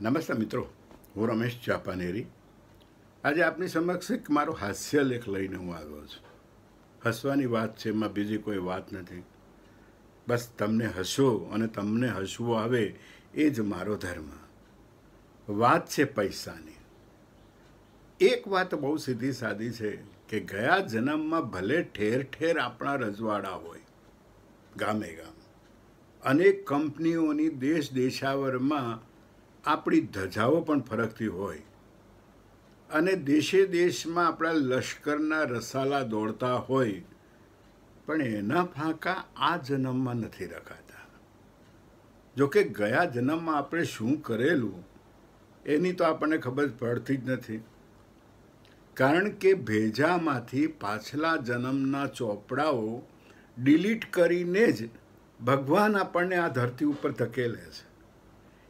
નમસ્તે મિત્રો હું રમેશ ચાપાનેરી આજે આપની સમક્ષ એક મારો હાસ્યલેખ લઈને હું આવ્યો છું હસવાની વાત છે એમાં બીજી કોઈ વાત નથી બસ તમને હસો અને તમને હસવું આવે એ જ મારો ધર્મ વાત છે પૈસાની એક વાત બહુ સીધી સાદી છે કે ગયા જન્મમાં ભલે ઠેર ઠેર આપણા રજવાડા હોય ગામે ગામ અનેક કંપનીઓની દેશ દેશાવરમાં આપણી ધજાઓ પણ ફરકતી હોય અને દેશે દેશમાં આપણા લશ્કરના રસાલા દોડતા હોય પણ એના ફાંકા આ જન્મમાં નથી રખાતા જોકે ગયા જન્મમાં આપણે શું કરેલું એની તો આપણને ખબર પડતી જ નથી કારણ કે ભેજામાંથી પાછલા જન્મના ચોપડાઓ ડિલીટ કરીને જ ભગવાન આપણને આ ધરતી ઉપર ધકેલે છે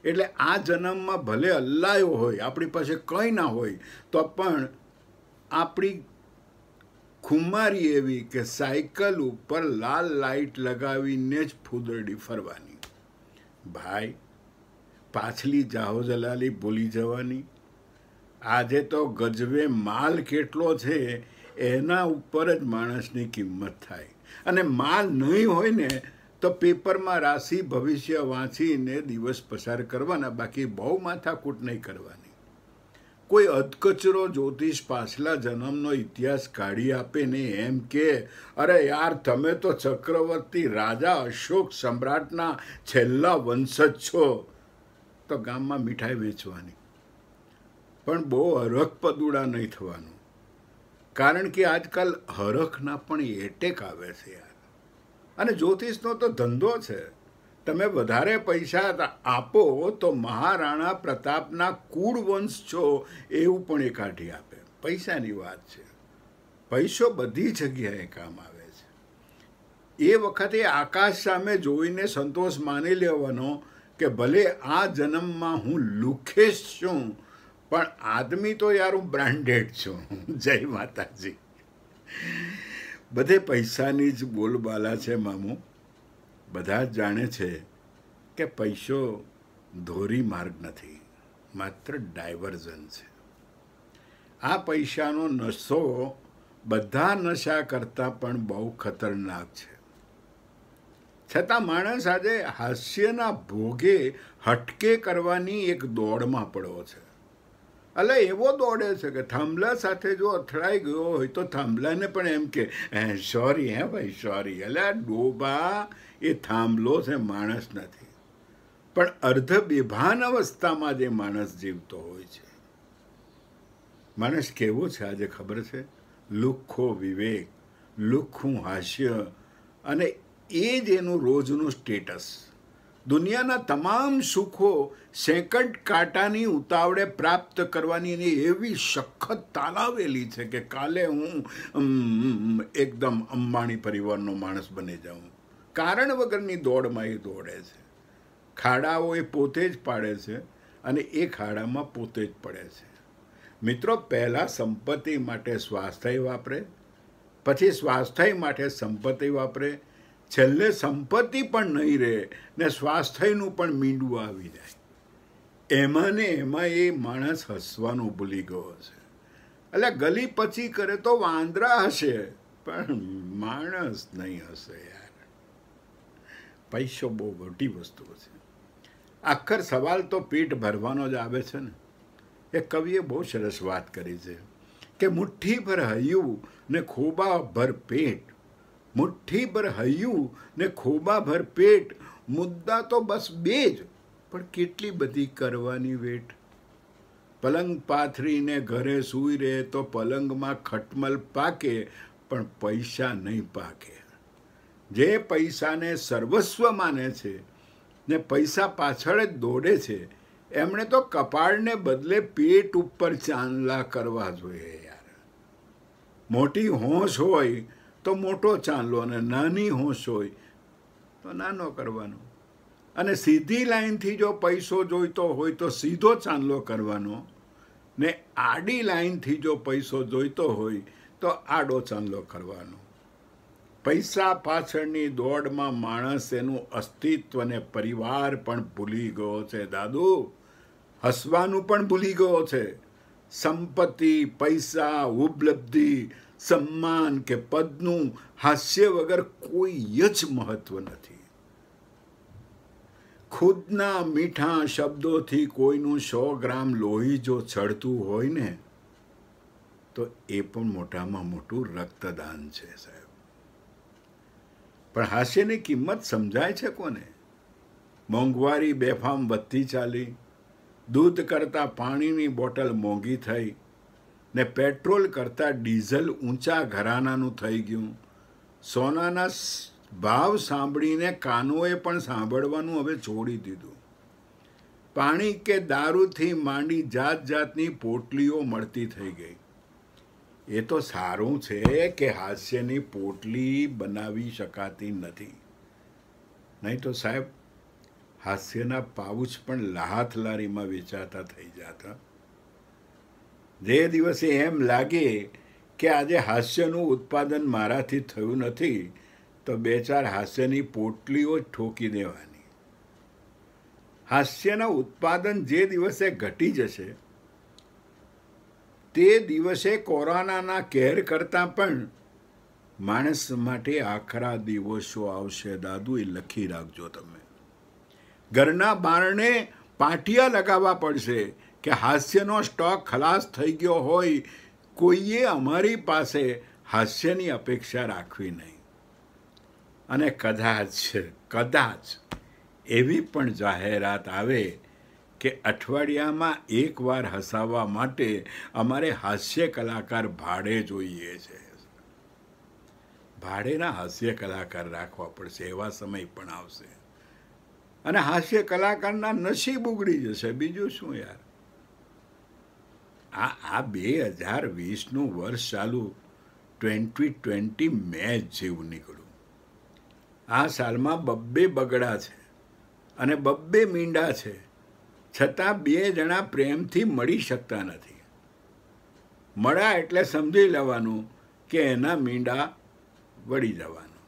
એટલે આ જન્મમાં ભલે અલ્લાયો હોય આપણી પાસે કંઈ ના હોય તો પણ આપણી ખુમારી એવી કે સાયકલ ઉપર લાલ લાઇટ લગાવીને જ ફૂદરડી ફરવાની ભાઈ પાછલી જાહો જલાલી ભૂલી જવાની આજે તો ગજવે માલ કેટલો છે એના ઉપર જ માણસની કિંમત થાય અને માલ નહીં હોય ને તો પેપરમાં રાશિ ભવિષ્ય વાંચીને દિવસ પસાર કરવાના બાકી બહુ માથાકૂટ નહીં કરવાની કોઈ અધકચરો જ્યોતિષ પાછલા જન્મનો ઇતિહાસ કાઢી આપે ને એમ કે અરે યાર તમે તો ચક્રવર્તી રાજા અશોક સમ્રાટના છેલ્લા વંશજ છો તો ગામમાં મીઠાઈ વેચવાની પણ બહુ હરખ પદુડા નહીં થવાનું કારણ કે આજકાલ હરખના પણ એટેક આવે છે યાર અને જ્યોતિષનો તો ધંધો છે તમે વધારે પૈસા આપો તો મહારાણા પ્રતાપના કુળ વંશ છો એવું પણ એ કાઢી આપે પૈસાની વાત છે પૈસો બધી જગ્યાએ કામ આવે છે એ વખતે આકાશ સામે જોઈને સંતોષ માની લેવાનો કે ભલે આ જન્મમાં હું લુખેશ છું પણ આદમી તો યાર હું બ્રાન્ડેડ છું જય માતાજી બધે પૈસાની જ બોલબાલા છે મામું બધા જ જાણે છે કે પૈસો ધોરી માર્ગ નથી માત્ર ડાયવર્ઝન છે આ પૈસાનો નશો બધા નશા કરતાં પણ બહુ ખતરનાક છે છતાં માણસ આજે હાસ્યના ભોગે હટકે કરવાની એક દોડમાં પડવો છે અલે એવો દોડે છે કે થાંભલા સાથે જો અથડાઈ ગયો હોય તો થાંભલાને પણ એમ કે સોરી હે ભાઈ સોરી એટલે આ ડોબા એ થાંભલો છે માણસ નથી પણ અર્ધ બેભાન અવસ્થામાં જે માણસ જીવતો હોય છે માણસ કેવો છે આજે ખબર છે લુખ્ખો વિવેક લુખ્ખું હાસ્ય અને એ જ એનું રોજનું સ્ટેટસ દુનિયાના તમામ સુખો સેકન્ડ કાંટાની ઉતાવળે પ્રાપ્ત કરવાની એની એવી સખત તાલાવેલી છે કે કાલે હું એકદમ અંબાણી પરિવારનો માણસ બની જાઉં કારણ વગરની દોડમાં એ દોડે છે ખાડાઓ એ પોતે જ પાડે છે અને એ ખાડામાં પોતે જ પડે છે મિત્રો પહેલાં સંપત્તિ માટે સ્વાસ્થ્ય વાપરે પછી સ્વાસ્થ્ય માટે સંપત્તિ વાપરે છેલ્લે સંપત્તિ પણ નહીં રહે ને સ્વાસ્થ્યનું પણ મીંડું આવી જાય એમાં ને એમાં એ માણસ હસવાનું ભૂલી ગયો હશે એટલે ગલી પછી કરે તો વાંદરા હશે પણ માણસ નહીં હશે યાર પૈસો બહુ મોટી વસ્તુ છે આખર સવાલ તો પેટ ભરવાનો જ આવે છે ને એ કવિએ બહુ સરસ વાત કરી છે કે મુઠ્ઠી ભર હૈયું ને ખોબા ભર પેટ મુઠ્ઠી ભર હૈયું ને ખોબા ભર પેટ મુદ્દા તો બસ બે જ પણ કેટલી બધી કરવાની વેટ પલંગ પાથરીને ઘરે સૂઈ રહે તો પલંગમાં ખટમલ પાકે પણ પૈસા નહીં પાકે જે પૈસાને સર્વસ્વ માને છે ને પૈસા પાછળ જ દોડે છે એમણે તો કપાળને બદલે પેટ ઉપર ચાંદલા કરવા જોઈએ યાર મોટી હોંશ હોય તો મોટો ચાંદલો અને નાની હોશ હોય તો નાનો કરવાનો અને સીધી લાઈનથી જો પૈસો જોઈતો હોય તો સીધો ચાંદલો કરવાનો ને આડી લાઈનથી જો પૈસો જોઈતો હોય તો આડો ચાંદલો કરવાનો પૈસા પાછળની દોડમાં માણસ એનું અસ્તિત્વ અને પરિવાર પણ ભૂલી ગયો છે દાદુ હસવાનું પણ ભૂલી ગયો છે સંપત્તિ પૈસા ઉપલબ્ધિ સન્માન કે પદનું હાસ્ય વગર કોઈ જ મહત્વ નથી ખુદના મીઠા શબ્દોથી કોઈનું સો ગ્રામ લોહી જો ચડતું હોય ને તો એ પણ મોટામાં મોટું રક્તદાન છે સાહેબ પણ હાસ્યની કિંમત સમજાય છે કોને મોંઘવારી બેફામ વધતી ચાલી દૂધ કરતાં પાણીની બોટલ મોંઘી થઈ ને પેટ્રોલ કરતાં ડીઝલ ઊંચા ઘરાનાનું થઈ ગયું સોનાના ભાવ સાંભળીને કાનોએ પણ સાંભળવાનું હવે છોડી દીધું પાણી કે દારૂથી માંડી જાત જાતની પોટલીઓ મળતી થઈ ગઈ એ તો સારું છે કે હાસ્યની પોટલી બનાવી શકાતી નથી નહીં તો સાહેબ હાસ્યના પાઉચ પણ લાહથલારીમાં વેચાતા થઈ જતા જે દિવસે એમ લાગે કે આજે હાસ્યનું ઉત્પાદન મારાથી થયું નથી તો બે ચાર હાસ્યની પોટલીઓ ઠોકી દેવાની હાસ્યના ઉત્પાદન જે દિવસે ઘટી જશે તે દિવસે કોરોનાના કેર કરતાં પણ માણસ માટે આખરા દિવસો આવશે દાદુ એ લખી રાખજો તમે ઘરના બારણે પાટિયા લગાવવા પડશે કે હાસ્યનો સ્ટોક ખલાસ થઈ ગયો હોય કોઈએ અમારી પાસે હાસ્યની અપેક્ષા રાખવી નહીં અને કદાચ કદાચ એવી પણ જાહેરાત આવે કે અઠવાડિયામાં એકવાર હસાવવા માટે અમારે હાસ્ય કલાકાર ભાડે જોઈએ છે ભાડેના હાસ્ય કલાકાર રાખવા પડશે એવા સમય પણ આવશે અને હાસ્ય કલાકારના નસીબ ઉગડી જશે બીજું શું યાર આ આ બે હજાર વીસનું વર્ષ ચાલુ ટ્વેન્ટી ટ્વેન્ટી મેચ જેવું નીકળ્યું આ સાલમાં બબ્બે બગડા છે અને બબ્બે મીંડા છે છતાં બે જણા પ્રેમથી મળી શકતા નથી મળ્યા એટલે સમજી લેવાનું કે એના મીંડા વળી જવાનું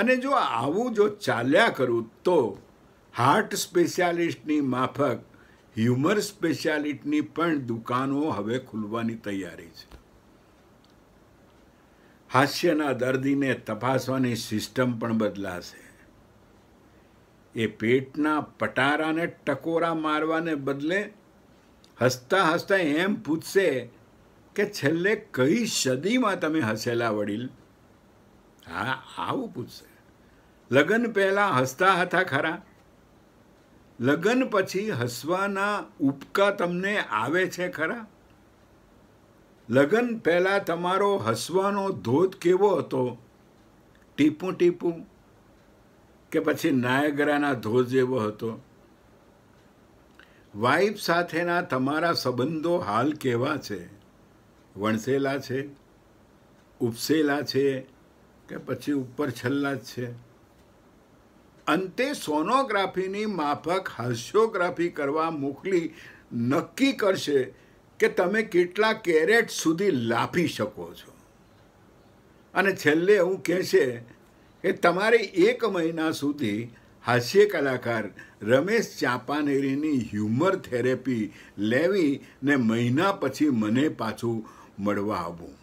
અને જો આવું જો ચાલ્યા કરું તો હાર્ટ સ્પેશિયાલિસ્ટની માફક હ્યુમર સ્પેશિયાલિટીની પણ દુકાનો હવે ખુલવાની તૈયારી છે હાસ્યના દર્દીને તપાસવાની સિસ્ટમ પણ બદલાશે એ પેટના પટારાને ટકોરા મારવાને બદલે હસતા હસતા એમ પૂછશે કે છેલ્લે કઈ સદીમાં તમે હસેલા વડીલ હા આવું પૂછશે લગ્ન પહેલાં હસતા હતા ખરા લગ્ન પછી હસવાના ઉપકા તમને આવે છે ખરા લગ્ન પહેલાં તમારો હસવાનો ધોધ કેવો હતો ટીપું ટીપું કે પછી નાયગરાના ધોધ જેવો હતો વાઇફ સાથેના તમારા સંબંધો હાલ કેવા છે વણસેલા છે ઉપસેલા છે કે પછી ઉપર છલ્લા જ છે અંતે સોનોગ્રાફીની માફક હાસ્યોગ્રાફી કરવા મોકલી નક્કી કરશે કે તમે કેટલા કેરેટ સુધી લાફી શકો છો અને છેલ્લે એવું કહેશે કે તમારે એક મહિના સુધી હાસ્ય કલાકાર રમેશ ચાંપાનેરીની હ્યુમર થેરેપી લેવી ને મહિના પછી મને પાછું મળવા આવું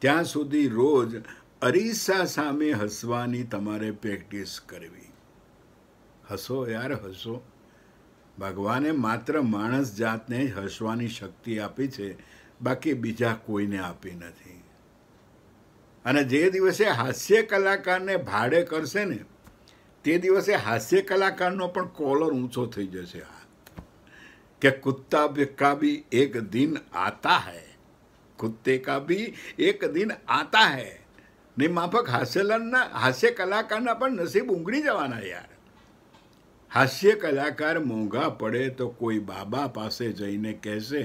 ત્યાં સુધી રોજ અરીસા સામે હસવાની તમારે પ્રેક્ટિસ કરવી હસો યાર હસો ભગવાને માત્ર માણસ જાતને જ હસવાની શક્તિ આપી છે બાકી બીજા કોઈને આપી નથી અને જે દિવસે હાસ્ય કલાકારને ભાડે કરશે ને તે દિવસે હાસ્ય કલાકારનો પણ કોલર ઊંચો થઈ જશે આ કે કુત્તા કા બી એક દિન આતા હૈ કુત્તે કા બી એક દિન આતા હૈ ને માફક હાસ્યલનના હાસ્ય કલાકારના પણ નસીબ ઊંઘડી જવાના યાર हास्य कलाकार મોંઘા पड़े तो कोई बाबा पासे जाने कैसे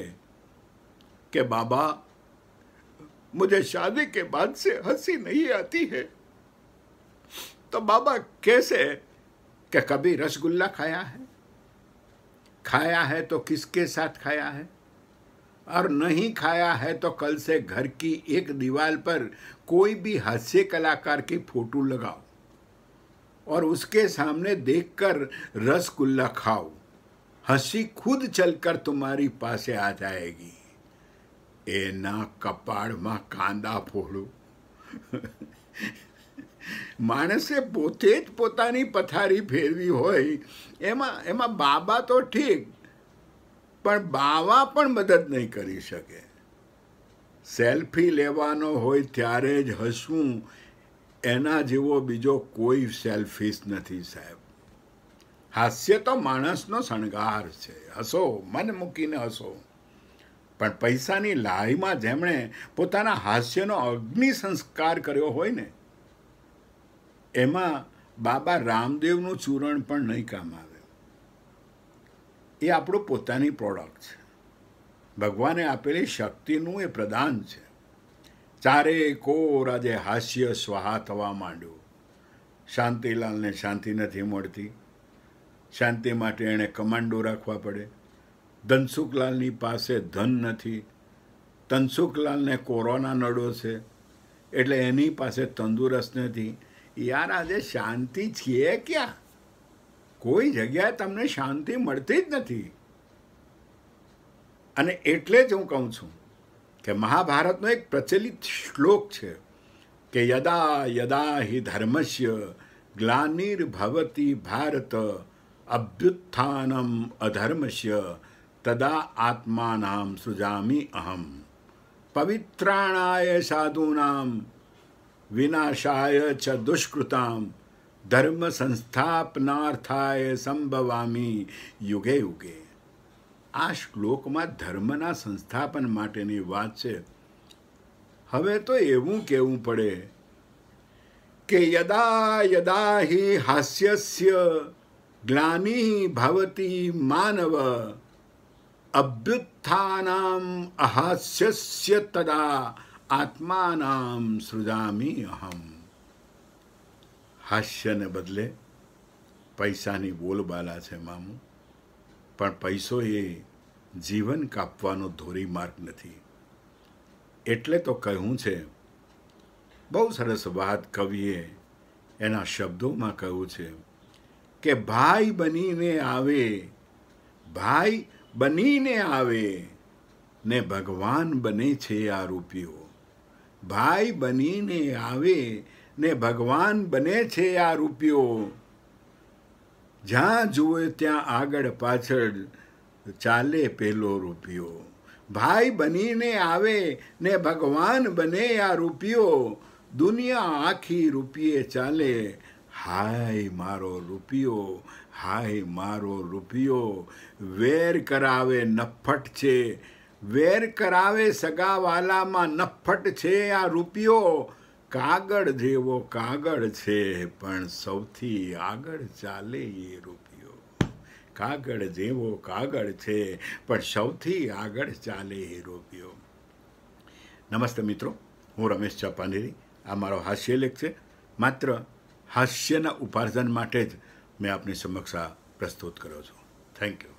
के बाबा मुझे शादी के बाद से हंसी नहीं आती है तो बाबा कैसे क्या कभी रसगुल्ला खाया है खाया है तो किसके साथ खाया है और नहीं खाया है तो कल से घर की एक दीवार पर कोई भी हास्य कलाकार की फोटो लगाओ और उसके सामने देखकर रसगुल्ला खाओ हंसी खुद चलकर तुम्हारी पासे आ जाएगी એના કપાળમાં કાંદા ફોડો માણસે પોતે જ પોતાની પથારી ફેરવી હોય એમાં એમાં બાબા તો ઠીક પણ બાવા પણ મદદ નહીં કરી શકે સેલ્ફી લેવાનો હોય ત્યારે જ હસવું એના જેવો બીજો કોઈ સેલ્ફિશ નથી સાહેબ હાસ્ય તો માણસનો શણગાર છે હસો મન મૂકીને હસો પણ પૈસાની લાહીમાં જેમણે પોતાના હાસ્યનો અગ્નિ સંસ્કાર કર્યો હોય ને એમાં બાબા રામદેવનું ચૂરણ પણ નહીં કામ આવે એ આપણું પોતાની પ્રોડક્ટ છે ભગવાને આપેલી શક્તિનું એ પ્રદાન છે ચારે કોર આજે હાસ્ય સ્વાહા થવા માંડ્યું શાંતિલાલને શાંતિ નથી મળતી શાંતિ માટે એણે કમાન્ડો રાખવા પડે ધનસુખલાલની પાસે ધન નથી તનસુખલાલને કોરોના નડો છે એટલે એની પાસે તંદુરસ્ત નથી યાર આજે શાંતિ છે ક્યાં કોઈ જગ્યાએ તમને શાંતિ મળતી જ નથી અને એટલે જ હું કહું છું કે મહાભારતનો એક પ્રચલિત શ્લોક છે કે યદા યદા હિ ધર્મસ્ય ગ્લાનિર્ભવતી ભારત અભ્યુત્થાનમ અધર્મસ્ય તદા આત્માનામ સૃજામી અહમ પવિત્રાણાય સાધૂનામ વિનાશાય ચ દુષ્કૃતામ ધર્મ સંસ્થાપનાર્થાય સંભવામી યુગે યુગે આ શ્લોકમાં ધર્મના સંસ્થાપન માટેની વાત છે હવે તો એવું કહેવું પડે કે યદા યદા હિ હાસ્યસ્ય ગ્લાની ભાવતી માનવ અભ્યુત્થાનામ અહાસ્યસ્ય તદા આત્માનામ સૃજામી અહમ હાસ્યને બદલે પૈસાની બોલબાલા છે મામું પણ પૈસો એ જીવન કાપવાનો ધોરી માર્ગ નથી એટલે તો કહ્યું છે બહુ સરસ વાત કવિએ એના શબ્દોમાં કહ્યું છે કે ભાઈ બનીને આવે ભાઈ બનીને આવે ને ભગવાન બને છે આ રૂપિયો ભાઈ બનીને આવે ને ભગવાન બને છે આ રૂપિયો જ્યાં જુએ ત્યાં આગળ પાછળ ચાલે પેલો રૂપિયો ભાઈ બનીને આવે ને ભગવાન બને આ રૂપિયો દુનિયા આખી રૂપિયે ચાલે હાય મારો રૂપિયો હાય મારો રૂપિયો વેર કરાવે નફટ છે વેર કરાવે સગાવાલામાં નફટ છે આ રૂપિયો કાગળ જેવો કાગળ છે પણ સૌથી આગળ ચાલે એ રૂપિયો કાગળ જેવો કાગળ છે પણ સૌથી આગળ ચાલે એ રૂપિયો નમસ્તે મિત્રો હું રમેશ ચાપાનેરી આ મારો હાસ્યલેખ છે માત્ર હાસ્યના ઉપાર્જન માટે જ મેં આપની સમક્ષ આ પ્રસ્તુત કર્યો છું થેન્ક યુ